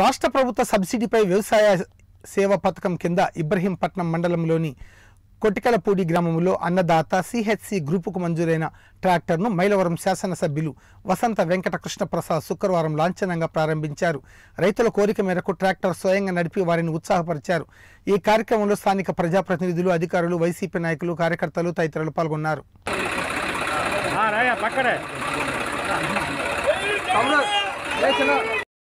రాష్ట్ర ప్రభుత్వ సబ్సిడీపై వ్యవసాయ సేవ పథకం కింద ఇబ్రహీంపట్నం మండలంలోని కొట్టికలపూడి గ్రామంలో అన్నదాత సిహెచ్సి గ్రూపుకు మంజూరైన ట్రాక్టర్ను మైలవరం శాసనసభ్యులు వసంత వెంకటకృష్ణ ప్రసాద్ శుక్రవారం లాంఛనంగా ప్రారంభించారు రైతుల కోరిక మేరకు ట్రాక్టర్ స్వయంగా నడిపి వారిని ఉత్సాహపరిచారు ఈ కార్యక్రమంలో స్థానిక ప్రజాప్రతినిధులు అధికారులు వైసీపీ నాయకులు కార్యకర్తలు తదితరులు పాల్గొన్నారు